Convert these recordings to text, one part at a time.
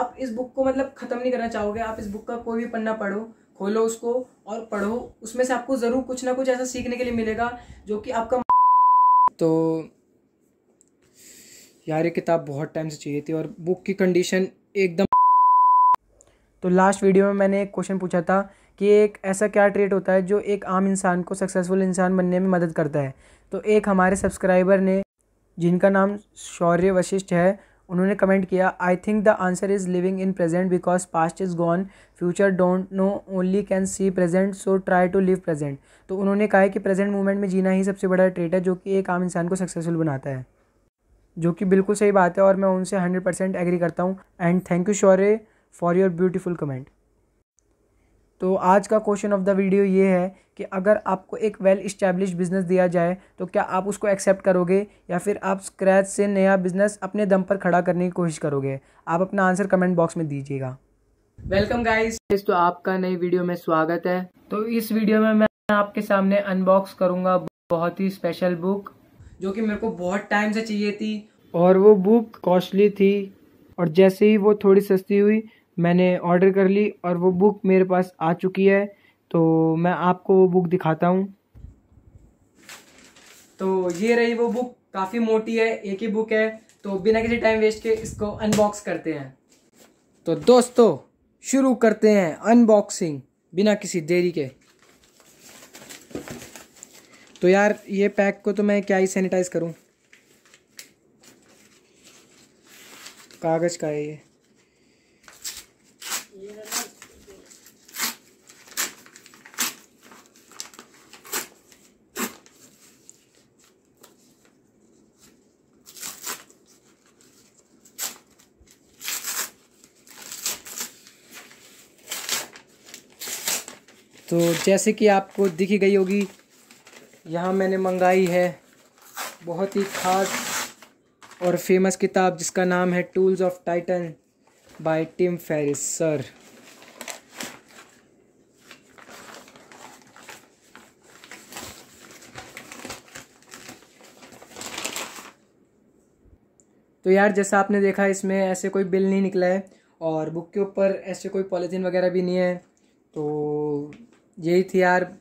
आप इस बुक को मतलब ख़त्म नहीं करना चाहोगे आप इस बुक का कोई भी पन्ना पढ़ो खोलो उसको और पढ़ो उसमें से आपको ज़रूर कुछ ना कुछ ऐसा सीखने के लिए मिलेगा जो कि आपका तो यार ये किताब बहुत टाइम से चाहिए थी और बुक की कंडीशन एकदम तो लास्ट वीडियो में मैंने एक क्वेश्चन पूछा था कि एक ऐसा क्या ट्रेट होता है जो एक आम इंसान को सक्सेसफुल इंसान बनने में मदद करता है तो एक हमारे सब्सक्राइबर ने जिनका नाम शौर्य वशिष्ठ है उन्होंने कमेंट किया I think the answer is living in present because past is gone future don't know only can see present so try to live present तो उन्होंने कहा है कि प्रेजेंट मोमेंट में जीना ही सबसे बड़ा ट्रेट है जो कि एक आम इंसान को सक्सेसफुल बनाता है जो कि बिल्कुल सही बात है और मैं उनसे हंड्रेड परसेंट एग्री करता हूँ and thank you Shaurya for your beautiful comment तो आज का क्वेश्चन ऑफ द वीडियो ये है कि अगर आपको एक वेल इस्टेब्लिश बिज़नेस दिया जाए तो क्या आप उसको एक्सेप्ट करोगे या फिर आप स्क्रैच से नया बिज़नेस अपने दम पर खड़ा करने की कोशिश करोगे आप अपना आंसर कमेंट बॉक्स में दीजिएगा वेलकम गाइस तो आपका नई वीडियो में स्वागत है तो इस वीडियो में मैं आपके सामने अनबॉक्स करूंगा बहुत ही स्पेशल बुक जो कि मेरे को बहुत टाइम से चाहिए थी और वो बुक कॉस्टली थी और जैसे ही वो थोड़ी सस्ती हुई मैंने ऑर्डर कर ली और वो बुक मेरे पास आ चुकी है तो मैं आपको वो बुक दिखाता हूँ तो ये रही वो बुक काफ़ी मोटी है एक ही बुक है तो बिना किसी टाइम वेस्ट के इसको अनबॉक्स करते हैं तो दोस्तों शुरू करते हैं अनबॉक्सिंग बिना किसी देरी के तो यार ये पैक को तो मैं क्या ही सैनिटाइज करूं कागज़ का है ये तो जैसे कि आपको दिखी गई होगी यहाँ मैंने मंगाई है बहुत ही ख़ास और फेमस किताब जिसका नाम है Tools of Titan by Tim Ferriss sir तो यार जैसा आपने देखा इसमें ऐसे कोई बिल नहीं निकला है और बुक के ऊपर ऐसे कोई पॉलिथीन वगैरह भी नहीं है तो यही थी यार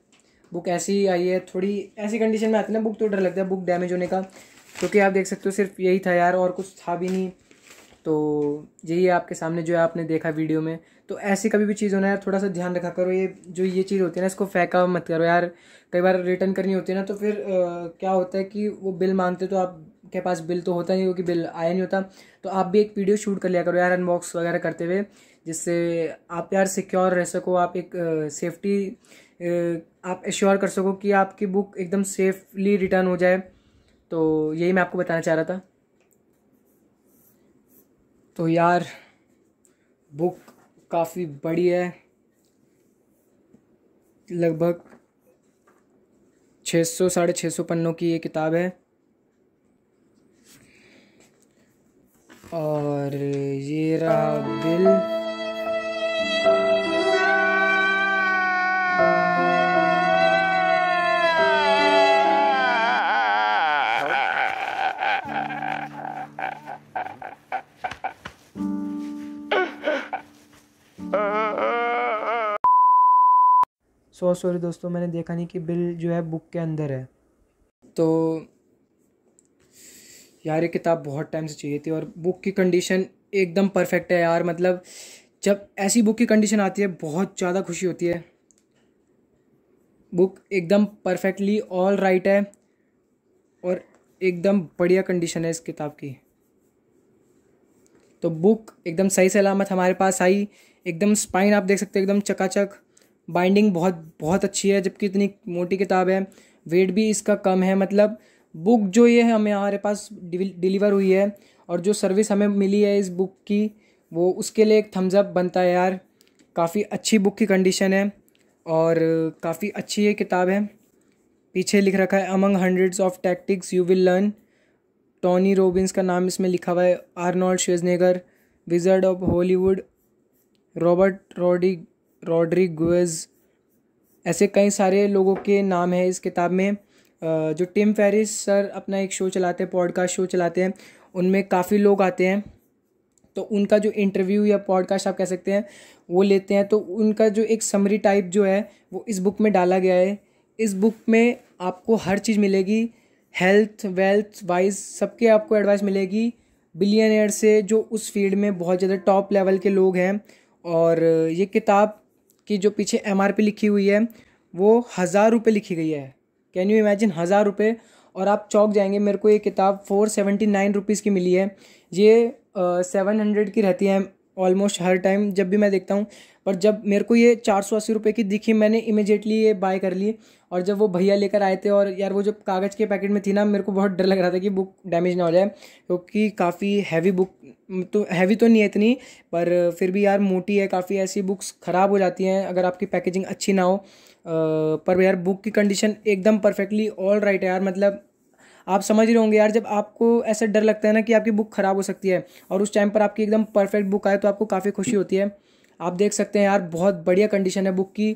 बुक ऐसी ही आई है थोड़ी ऐसी कंडीशन में आती है ना बुक तो डर लगता है बुक डैमेज होने का क्योंकि आप देख सकते हो सिर्फ यही था यार और कुछ था भी नहीं तो यही है आपके सामने जो है आपने देखा वीडियो में तो ऐसी कभी भी चीज़ होना यार थोड़ा सा ध्यान रखा करो ये जो ये चीज़ होती है ना इसको फेंका मत करो यार कई बार रिटर्न करनी होती है ना तो फिर आ, क्या होता है कि वो बिल मांगते तो आप के पास बिल तो होता नहीं क्योंकि बिल आया नहीं होता तो आप भी एक वीडियो शूट कर लिया करो यार अनबॉक्स वगैरह करते हुए जिससे आप यार सिक्योर रह सको आप एक सेफ्टी आप एश्योर कर सको कि आपकी बुक एकदम सेफली रिटर्न हो जाए तो यही मैं आपको बताना चाह रहा था तो यार बुक काफ़ी बड़ी है लगभग छः सौ साढ़े छः सौ पन्नों की ये किताब है और ये रहा बिल सो सॉरी दोस्तों मैंने देखा नहीं कि बिल जो है बुक के अंदर है तो यार ये किताब बहुत टाइम से चाहिए थी और बुक की कंडीशन एकदम परफेक्ट है यार मतलब जब ऐसी बुक की कंडीशन आती है बहुत ज़्यादा खुशी होती है बुक एकदम परफेक्टली ऑल राइट है और एकदम बढ़िया कंडीशन है इस किताब की तो बुक एकदम सही सलामत हमारे पास आई एकदम स्पाइन आप देख सकते हो एकदम चकाचक बाइंडिंग बहुत बहुत अच्छी है जबकि इतनी मोटी किताब है वेट भी इसका कम है मतलब बुक जो ये है हमें हमारे पास डिलीवर हुई है और जो सर्विस हमें मिली है इस बुक की वो उसके लिए एक थम्सअप बनता है यार काफ़ी अच्छी बुक की कंडीशन है और काफ़ी अच्छी ये किताब है पीछे लिख रखा है among hundreds of tactics you will learn Tony Robbins का नाम इसमें लिखा हुआ है Arnold Schwarzenegger wizard of Hollywood Robert Roddy Rodriguez ऐसे कई सारे लोगों के नाम हैं इस किताब में जो टिम फेरिस सर अपना एक शो चलाते हैं पॉडकास्ट शो चलाते हैं उनमें काफ़ी लोग आते हैं तो उनका जो इंटरव्यू या पॉडकास्ट आप कह सकते हैं वो लेते हैं तो उनका जो एक समरी टाइप जो है वो इस बुक में डाला गया है इस बुक में आपको हर चीज़ मिलेगी हेल्थ वेल्थ वाइज सबके आपको एडवाइस मिलेगी बिलियनर से जो उस फील्ड में बहुत ज़्यादा टॉप लेवल के लोग हैं और ये किताब कि जो पीछे एम लिखी हुई है वो हज़ार रुपये लिखी गई है कैन यू इमेजिन हज़ार रुपये और आप चौक जाएंगे मेरे को ये किताब फोर सेवेंटी नाइन रुपीज़ की मिली है ये सेवन हंड्रेड की रहती है ऑलमोस्ट हर टाइम जब भी मैं देखता हूँ पर जब मेरे को ये चार सौ अस्सी रुपये की दिखी मैंने इमिजिएटली ये बाय कर ली और जब वो भैया लेकर आए थे और यार वो जो कागज़ के पैकेट में थी ना मेरे को बहुत डर लग रहा था कि बुक डैमेज ना हो जाए क्योंकि तो काफ़ी हैवी बुक तो हैवी तो नहीं है इतनी पर फिर भी यार मोटी है काफ़ी ऐसी बुक्स ख़राब हो जाती हैं अगर आपकी पैकेजिंग अच्छी ना हो पर यार बुक की कंडीशन एकदम परफेक्टली ऑल राइट है यार मतलब आप समझ रहे होंगे यार जब आपको ऐसा डर लगता है ना कि आपकी बुक ख़राब हो सकती है और उस टाइम पर आपकी एकदम परफेक्ट बुक आए तो आपको काफ़ी खुशी होती है आप देख सकते हैं यार बहुत बढ़िया कंडीशन है बुक की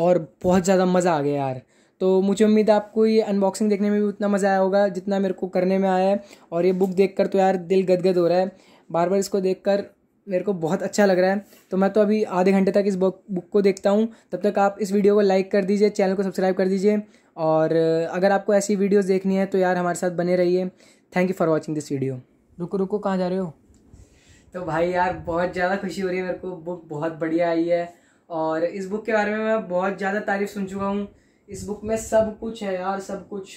और बहुत ज़्यादा मज़ा आ गया यार तो मुझे उम्मीद है आपको ये अनबॉक्सिंग देखने में भी उतना मज़ा आया होगा जितना मेरे को करने में आया है और ये बुक देख कर तो यार दिल गदगद हो रहा है बार बार इसको देख कर मेरे को बहुत अच्छा लग रहा है तो मैं तो अभी आधे घंटे तक इस बुक को देखता हूँ तब तक आप इस वीडियो को लाइक कर दीजिए चैनल को सब्सक्राइब कर दीजिए और अगर आपको ऐसी वीडियोस देखनी है तो यार हमारे साथ बने रहिए thank you for watching this video रुको रुको कहाँ जा रहे हो तो भाई यार बहुत ज़्यादा खुशी हो रही है मेरे को बुक बहुत बढ़िया आई है और इस बुक के बारे में मैं बहुत ज़्यादा तारीफ सुन चुका हूँ इस बुक में सब कुछ है यार सब कुछ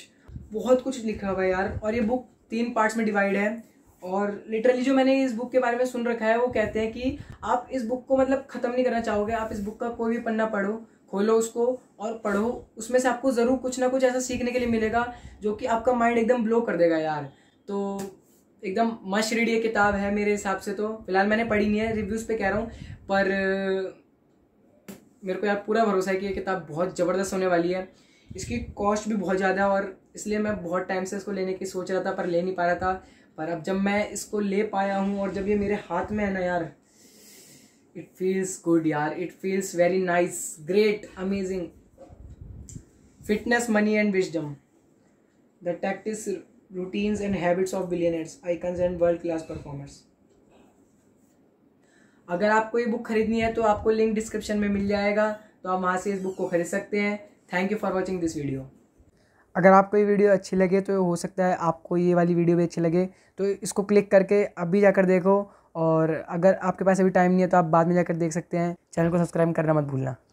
बहुत कुछ लिखा हुआ है यार और ये बुक तीन पार्ट्स में डिवाइड है और लिटरली जो मैंने इस बुक के बारे में सुन रखा है वो कहते हैं कि आप इस बुक को मतलब ख़त्म नहीं करना चाहोगे आप इस बुक का कोई भी पन्ना पढ़ो खोलो उसको और पढ़ो उसमें से आपको ज़रूर कुछ ना कुछ ऐसा सीखने के लिए मिलेगा जो कि आपका माइंड एकदम ब्लो कर देगा यार तो एकदम मस्ट रीड ये किताब है मेरे हिसाब से तो फिलहाल मैंने पढ़ी नहीं है रिव्यूज़ पे कह रहा हूँ पर मेरे को यार पूरा भरोसा है कि ये किताब बहुत ज़बरदस्त होने वाली है इसकी कॉस्ट भी बहुत ज़्यादा है और इसलिए मैं बहुत टाइम से इसको लेने की सोच रहा था पर ले नहीं पा रहा था पर अब जब मैं इसको ले पाया हूँ और जब ये मेरे हाथ में है ना यार इट फील्स गुड यार it feels very nice great amazing fitness money and wisdom the tactics routines and habits of billionaires icons and world class performers अगर आपको ये बुक खरीदनी है तो आपको लिंक डिस्क्रिप्शन में मिल जाएगा तो आप वहाँ से इस बुक को खरीद सकते हैं thank you for watching this video अगर आपको ये वीडियो अच्छी लगे तो हो सकता है आपको ये वाली वीडियो भी अच्छी लगे तो इसको क्लिक करके अभी जाकर देखो और अगर आपके पास अभी टाइम नहीं है तो आप बाद में जाकर देख सकते हैं चैनल को सब्सक्राइब करना मत भूलना